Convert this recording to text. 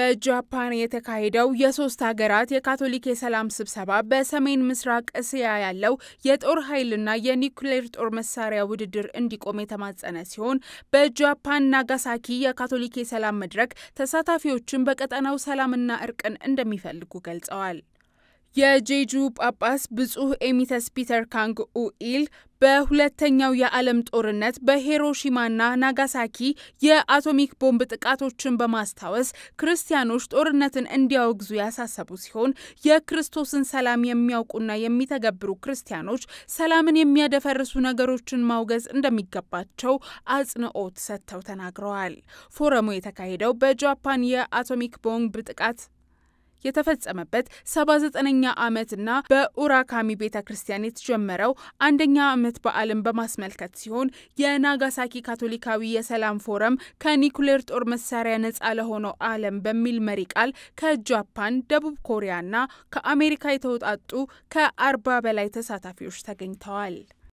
በጃፓን የተካሄደው የሶስት ሀገራት የካቶሊክ የሰላም ስብሰባ በሰሜን ምስራቅ እስያ ያለው የጦር ኃይልና የኒውክሌር ጦር መሳሪያ ውድድር እንዲቆም የተማጸነ ሲሆን በጃፓን ናጋሳኪ የካቶሊክ የሰላም መድረክ ተሳታፊዎችን በቀጠናው ሰላምና እርቅን እንደሚፈልጉ ገልጸዋል። የጄጁ ጳጳስ ብጹህ ኤሚተስ ፒተር ካንግ ኡኢል በሁለተኛው የዓለም ጦርነት በሂሮሺማና ናጋሳኪ የአቶሚክ ቦምብ ጥቃቶችን በማስታወስ ክርስቲያኖች ጦርነትን እንዲያወግዙ ያሳሰቡ ሲሆን የክርስቶስን ሰላም የሚያውቁና የሚተገብሩ ክርስቲያኖች ሰላምን የሚያደፈርሱ ነገሮችን ማውገዝ እንደሚገባቸው አጽንኦት ሰጥተው ተናግረዋል። ፎረሙ የተካሄደው በጃፓን የአቶሚክ ቦምብ ጥቃት የተፈጸመበት 79ኛ ዓመትና በኡራካሚ ቤተ ክርስቲያን የተጀመረው አንደኛ ዓመት በዓልን በማስመልከት ሲሆን የናጋሳኪ ካቶሊካዊ የሰላም ፎረም ከኒኩሌር ጦር መሳሪያ ነጻ ለሆነው ዓለም በሚል መሪ ቃል ከጃፓን፣ ደቡብ ኮሪያና ከአሜሪካ የተውጣጡ ከአርባ በላይ ተሳታፊዎች ተገኝተዋል።